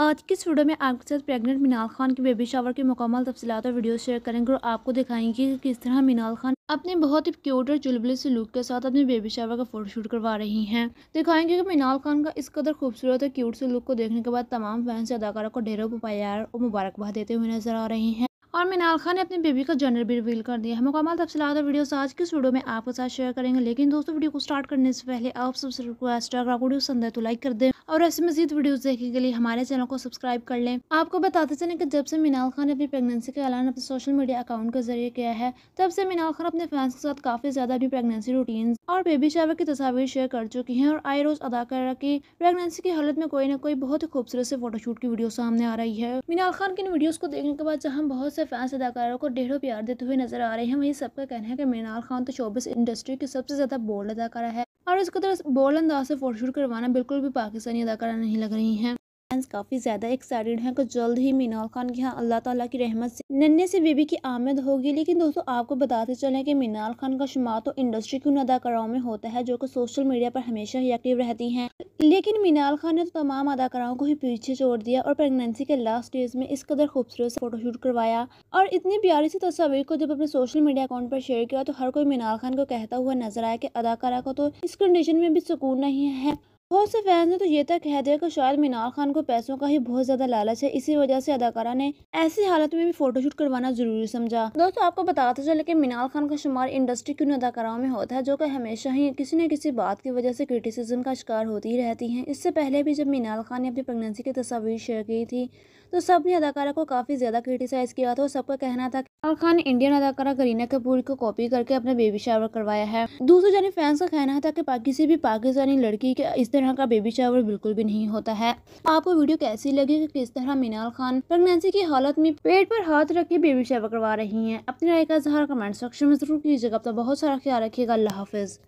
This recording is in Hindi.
आज की इस वीडियो में आपके साथ प्रेग्नेंट मीनाल खान के बेबी शावर की मुकम्मल तफसीत और वीडियो शेयर करेंगे और आपको दिखाएंगे कि किस तरह मीनाल खान अपने बहुत ही क्यूट और चुलबुले से लुक के साथ अपने बेबी शावर का फोटोशूट करवा रही हैं दिखाएंगे कि मीनाल खान का इस कदर खूबसूरत और क्यूट से लुक को देखने के बाद तमाम फैंस अदाकारों को ढेरों पपायार और मुबारकबाद देते हुए नजर आ रही हैं और मीनाल खान ने अपनी बेबी का जेंडर भी रिवील कर दिया है मुकम्मल तफसलात और वीडियोस आज की वीडियो में आपके साथ शेयर करेंगे लेकिन दोस्तों वीडियो को स्टार्ट करने से पहले आप सबसे रिक्वेस्ट अगर आपको वीडियो पसंद है तो लाइक कर दें और ऐसे मजीद वीडियोस देखने के लिए हमारे चैनल को सब्सक्राइब कर लें आपको बताते चले कि जब से मीनाल खान ने अपनी प्रेगनेंसी का ऐलान अपने सोशल मीडिया अकाउंट के जरिए किया है तब से मीनाल खान अपने फैंस के साथ काफ़ी ज़्यादा अपनी प्रेगनेंसी रूटीन और बेबी शावर की तस्वीर शेयर कर चुकी हैं और आई रोज अदाकारा की प्रेगनेंसी की हालत में कोई ना कोई बहुत ही खूबसूरत से फोटोशूट की वीडियो सामने आ रही है मीनाल खान की इन वीडियो को देखने के बाद जहां बहुत से फैंस अदाकारों को ढेरों प्यार देते हुए नजर आ रहे हैं वहीं सबका कहना है कि मीनाल खान तो चौबीस इंडस्ट्री की सबसे ज्यादा बोल्ड अदाकारा है और इस तरह बोल्ड अंदाज से फोटोशूट करवाना बिल्कुल भी पाकिस्तानी अदाकारा नहीं लग रही है फैंस काफ़ी ज़्यादा एक्साइटेड हैं कि जल्द ही मीनाल खान के यहाँ अल्लाह ताला की रहमत से नन्हे से बेबी की आमद होगी लेकिन दोस्तों आपको बताते चलें कि मीनाल खान का शुमार तो इंडस्ट्री की उन अदाकाराओं में होता है जो कि सोशल मीडिया पर हमेशा ही एक्टिव रहती हैं लेकिन मीनाल खान ने तो तमाम अदाकाराओं को ही पीछे छोड़ दिया और प्रेगनेंसी के लास्ट डेज में इस कदर खूबसूरत फोटोशूट करवाया और इतनी प्यारी सी तस्वीर को जब अपने सोशल मीडिया अकाउंट पर शेयर किया तो हर कोई मीनाल खान को कहता हुआ नजर आया कि अदाकारा को तो इस कंडीशन में भी सुकून नहीं है बहुत से फैंस ने तो ये तक कह दिया कि शायद मीनार खान को पैसों का ही बहुत ज्यादा लालच है इसी वजह से अदाकारा ने ऐसी हालत में भी फोटोशूट करवाना जरूरी समझा दोस्तों आपको बताते तो चले कि मीनार खान का शुमार इंडस्ट्री उन अदाकाराओं में होता है जो कि हमेशा ही किसी न किसी बात की वजह से क्रिटिसिज्म का शिकार होती ही रहती है इससे पहले भी जब मीनार खान ने अपनी प्रेगनेंसी की तस्वीर शेयर की थी तो सब ने अदाकारा को काफ़ी ज़्यादा क्रिटिसाइज़ किया था और सबका कहना था सलमान खान इंडियन अदाकारा करीना कपूर को कॉपी करके अपना बेबी शावर करवाया है दूसरी जानी फैंस का कहना था कि किसी भी पाकिस्तानी लड़की के इस तरह का बेबी शावर बिल्कुल भी नहीं होता है आपको वीडियो कैसी लगी कि किस तरह मीनाल खान प्रेगनेंसी की हालत में पेट पर हाथ रख के बेबी शावर करवा रही है अपनी राय का इजहार कमेंट सेक्शन में जरूर कीजिएगा अपना तो बहुत सारा ख्याल रखिएगा अल्लाह हाफिज